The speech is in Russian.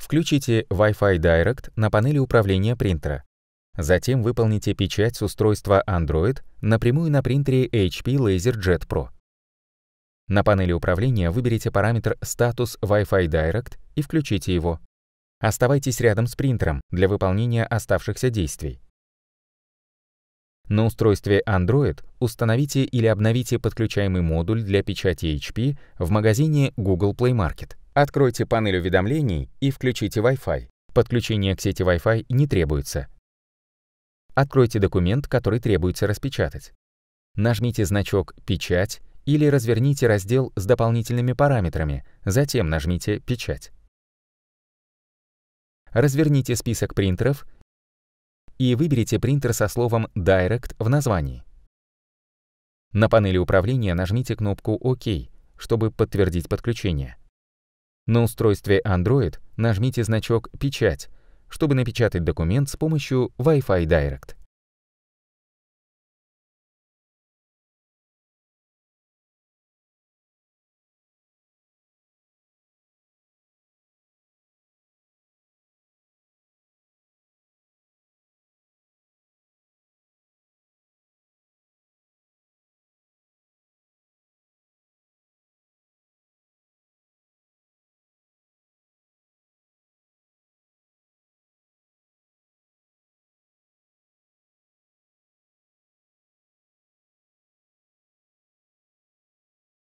Включите Wi-Fi Direct на панели управления принтера. Затем выполните печать с устройства Android напрямую на принтере HP LaserJet Pro. На панели управления выберите параметр «Статус Wi-Fi Direct» и включите его. Оставайтесь рядом с принтером для выполнения оставшихся действий. На устройстве Android установите или обновите подключаемый модуль для печати HP в магазине Google Play Market. Откройте панель уведомлений и включите Wi-Fi. Подключение к сети Wi-Fi не требуется. Откройте документ, который требуется распечатать. Нажмите значок «Печать» или разверните раздел с дополнительными параметрами, затем нажмите «Печать». Разверните список принтеров и выберите принтер со словом «Direct» в названии. На панели управления нажмите кнопку «Ок», чтобы подтвердить подключение. На устройстве Android нажмите значок «Печать», чтобы напечатать документ с помощью Wi-Fi Direct.